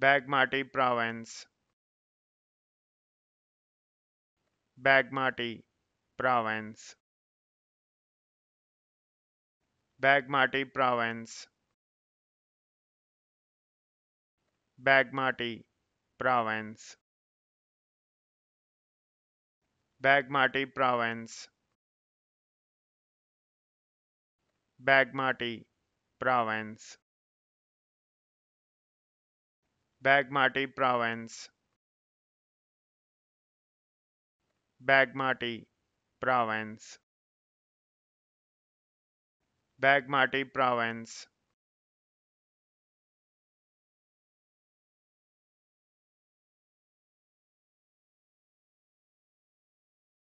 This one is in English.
Bagmati province Bagmati province Bagmati province Bagmati province Bagmati province Bagmati province Bagmati province Bagmati province Bagmati province